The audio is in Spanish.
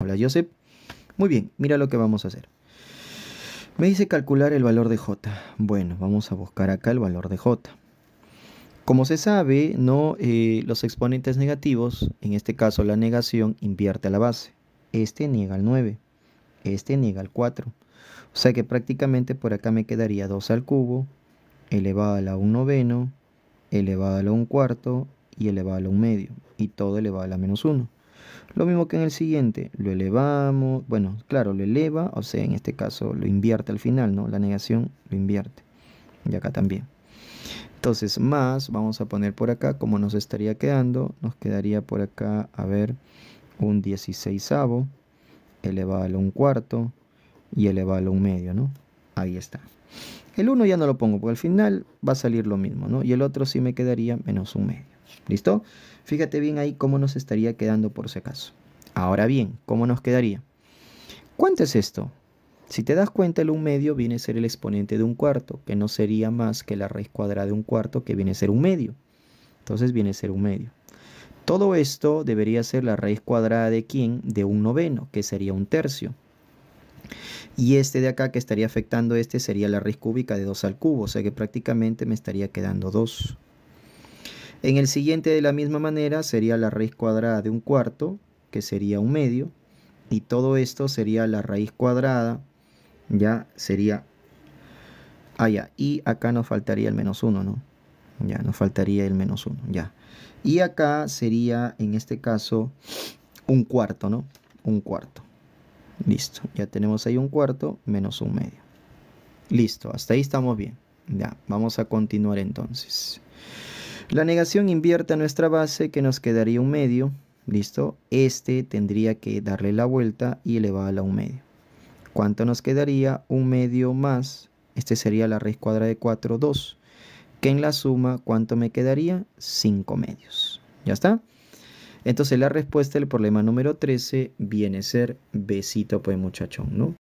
Hola Joseph. Muy bien, mira lo que vamos a hacer. Me dice calcular el valor de j. Bueno, vamos a buscar acá el valor de j. Como se sabe, ¿no? Eh, los exponentes negativos, en este caso la negación, invierte a la base. Este niega al 9, este niega al 4. O sea que prácticamente por acá me quedaría 2 al cubo, elevado a la 1 noveno, elevado a la 1 cuarto y elevado a la 1 medio. Y todo elevado a la menos 1. Lo mismo que en el siguiente, lo elevamos, bueno, claro, lo eleva, o sea, en este caso lo invierte al final, ¿no? La negación lo invierte. Y acá también. Entonces, más, vamos a poner por acá como nos estaría quedando. Nos quedaría por acá, a ver, un 16 elevado a un cuarto y elevado a un medio, ¿no? Ahí está. El uno ya no lo pongo, porque al final va a salir lo mismo, ¿no? Y el otro sí me quedaría menos un medio. ¿Listo? Fíjate bien ahí cómo nos estaría quedando por si acaso. Ahora bien, ¿cómo nos quedaría? ¿Cuánto es esto? Si te das cuenta, el 1 medio viene a ser el exponente de un cuarto, que no sería más que la raíz cuadrada de un cuarto, que viene a ser un medio. Entonces viene a ser un medio. Todo esto debería ser la raíz cuadrada de quién? De un noveno, que sería un tercio. Y este de acá que estaría afectando este sería la raíz cúbica de 2 al cubo, o sea que prácticamente me estaría quedando 2. En el siguiente de la misma manera sería la raíz cuadrada de un cuarto, que sería un medio, y todo esto sería la raíz cuadrada, ya sería, ah ya, y acá nos faltaría el menos uno ¿no? Ya, nos faltaría el menos uno ya. Y acá sería, en este caso, un cuarto, ¿no? Un cuarto. Listo, ya tenemos ahí un cuarto menos un medio. Listo, hasta ahí estamos bien. Ya, vamos a continuar entonces. La negación invierte a nuestra base que nos quedaría un medio, ¿listo? Este tendría que darle la vuelta y elevarla a un medio. ¿Cuánto nos quedaría? Un medio más, este sería la raíz cuadrada de 4, 2, que en la suma, ¿cuánto me quedaría? 5 medios. ¿Ya está? Entonces la respuesta del problema número 13 viene a ser besito pues muchachón, ¿no?